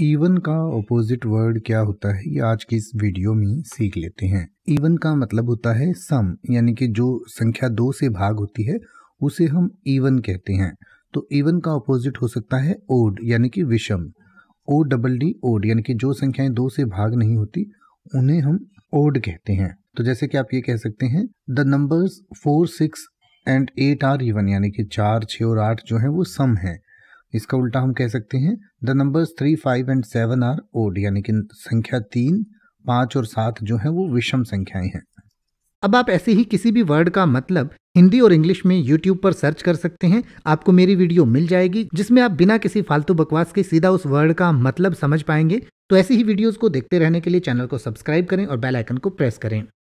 even का opposite word क्या होता है ये आज की इस वीडियो में सीख लेते हैं इवन का मतलब होता है सम यानी कि जो संख्या दो से भाग होती है उसे हम इवन कहते हैं तो इवन का ऑपोजिट हो सकता है ओड यानी कि विषम ओ डबल डी ओड यानी कि जो संख्याएं दो से भाग नहीं होती उन्हें हम ओड कहते हैं तो जैसे कि आप ये कह सकते हैं the numbers four six and eight are even यानी कि चार छः और आठ जो है वो सम है इसका उल्टा हम कह सकते हैं the numbers three five and seven are odd यानी कि संख्या तीन पांच और सात जो है वो विषम संख्याएं हैं अब आप ऐसे ही किसी भी वर्ड का मतलब हिंदी और इंग्लिश में यूट्यूब पर सर्च कर सकते हैं आपको मेरी वीडियो मिल जाएगी जिसमें आप बिना किसी फालतू बकवास के सीधा उस वर्ड का मतलब समझ पाएंगे तो ऐसी ही वीडियोस को देखते रहने के लिए चैनल को सब्सक्राइब करें और बेल आइकन को प्रेस करें